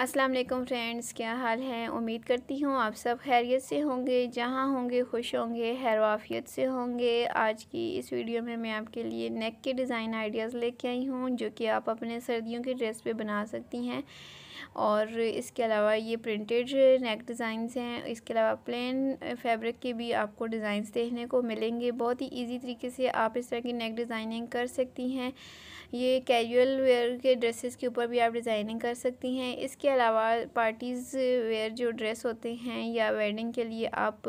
अस्सलाम वालेकुम फ्रेंड्स क्या हाल है उम्मीद करती हूँ आप सब खैरियत से होंगे जहाँ होंगे खुश होंगे हैरवाफियत से होंगे आज की इस वीडियो में मैं आपके लिए नेक के डिज़ाइन आइडियाज़ लेके आई हूँ जो कि आप अपने सर्दियों के ड्रेस पे बना सकती हैं और इसके अलावा ये प्रिंटेड नेक डिज़ाइंस हैं इसके अलावा प्लेन फैब्रिक के भी आपको डिज़ाइंस देखने को मिलेंगे बहुत ही ईजी तरीके से आप इस तरह की नेक डिज़ाइनिंग कर सकती हैं ये कैजुअल वेयर के ड्रेसेस के ऊपर भी आप डिज़ाइनिंग कर सकती हैं इसके अलावा पार्टीज़ वेयर जो ड्रेस होते हैं या वेडिंग के लिए आप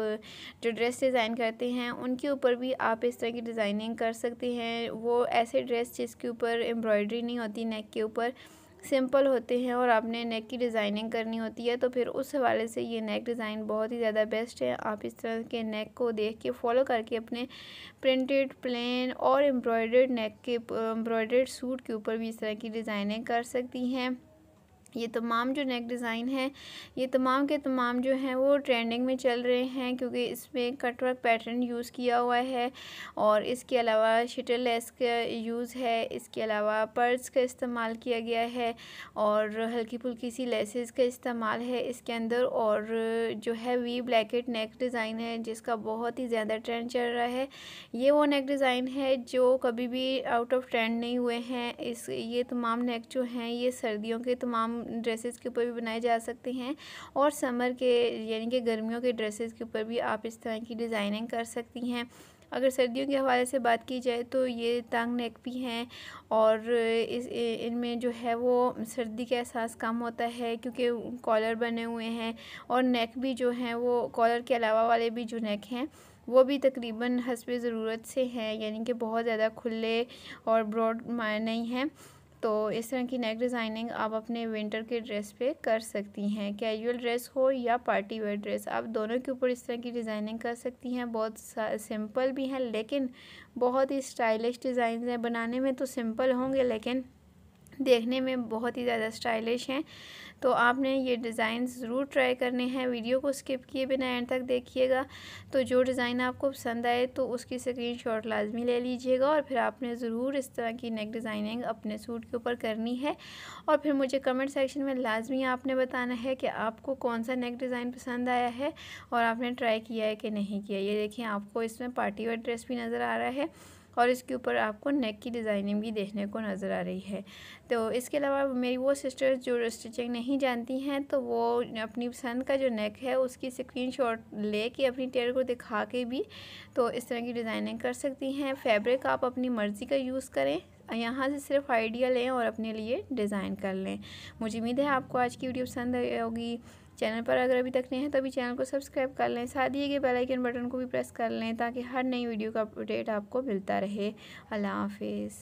जो ड्रेस डिज़ाइन करते हैं उनके ऊपर भी आप इस तरह की डिज़ाइनिंग कर सकते हैं वो ऐसे ड्रेस जिसके ऊपर एम्ब्रॉयडरी नहीं होती नेक के ऊपर सिंपल होते हैं और आपने नेक की डिज़ाइनिंग करनी होती है तो फिर उस हवाले से ये नेक डिज़ाइन बहुत ही ज़्यादा बेस्ट है आप इस तरह के नेक को देख के फॉलो करके अपने प्रिंटेड प्लेन और एम्ब्रॉयडर्ड नेक के एम्ब्रॉयडर्ड सूट के ऊपर भी इस तरह की डिज़ाइनिंग कर सकती हैं ये तमाम जो नेक डिज़ाइन है ये तमाम के तमाम जो हैं वो ट्रेंडिंग में चल रहे हैं क्योंकि इसमें कटवर्क पैटर्न यूज़ किया हुआ है और इसके अलावा शटल लेस का यूज़ है इसके अलावा पर्स का इस्तेमाल किया गया है और हल्की फुल्की सी लेसेस का इस्तेमाल है इसके अंदर और जो है वी ब्लैकेट नेक डिज़ाइन है जिसका बहुत ही ज़्यादा ट्रेंड चल रहा है ये वो नेक डिज़ाइन है जो कभी भी आउट ऑफ ट्रेंड नहीं हुए हैं इस ये तमाम नेक जो हैं ये सर्दियों के तमाम ड्रेसेस के ऊपर भी बनाए जा सकते हैं और समर के यानी कि गर्मियों के ड्रेसेस के ऊपर भी आप इस तरह की डिज़ाइनिंग कर सकती हैं अगर सर्दियों के हवाले से बात की जाए तो ये तंग नेक भी हैं और इस इनमें जो है वो सर्दी का एहसास कम होता है क्योंकि कॉलर बने हुए हैं और नेक भी जो हैं वो कॉलर के अलावा वाले भी जो नेक हैं वो भी तकरीबन हसब ज़रूरत से हैं यानी कि बहुत ज़्यादा खुले और ब्रॉड नहीं हैं तो इस तरह की नेक डिज़ाइनिंग आप अपने विंटर के ड्रेस पे कर सकती हैं कैजुअल ड्रेस हो या पार्टी वेयर ड्रेस आप दोनों के ऊपर इस तरह की डिज़ाइनिंग कर सकती हैं बहुत सिंपल भी हैं लेकिन बहुत ही स्टाइलिश डिज़ाइन हैं बनाने में तो सिंपल होंगे लेकिन देखने में बहुत ही ज़्यादा स्टाइलिश हैं तो आपने ये डिज़ाइन ज़रूर ट्राई करने हैं वीडियो को स्किप किए बिना एंड तक देखिएगा तो जो डिज़ाइन आपको पसंद आए तो उसकी स्क्रीन शॉट लाजमी ले लीजिएगा और फिर आपने ज़रूर इस तरह की नेक डिज़ाइनिंग अपने सूट के ऊपर करनी है और फिर मुझे कमेंट सेक्शन में लाजमी आपने बताना है कि आपको कौन सा नेक डिज़ाइन पसंद आया है और आपने ट्राई किया है कि नहीं किया ये देखिए आपको इसमें पार्टी वेयर ड्रेस भी नज़र आ रहा है और इसके ऊपर आपको नेक की डिज़ाइनिंग भी देखने को नज़र आ रही है तो इसके अलावा मेरी वो सिस्टर्स जो स्टिचिंग नहीं जानती हैं तो वो अपनी पसंद का जो नेक है उसकी स्क्रीन शॉट ले के अपनी टेलर को दिखा के भी तो इस तरह की डिज़ाइनिंग कर सकती हैं फैब्रिक आप अपनी मर्ज़ी का यूज़ करें यहाँ से सिर्फ आइडिया लें और अपने लिए डिज़ाइन कर लें मुझे उम्मीद है आपको आज की वीडियो पसंद होगी चैनल पर अगर अभी तक नहीं है तो अभी चैनल को सब्सक्राइब कर लें साथ ही के बेल आइकन बटन को भी प्रेस कर लें ताकि हर नई वीडियो का अपडेट आपको मिलता रहे अल्लाह हाफिज़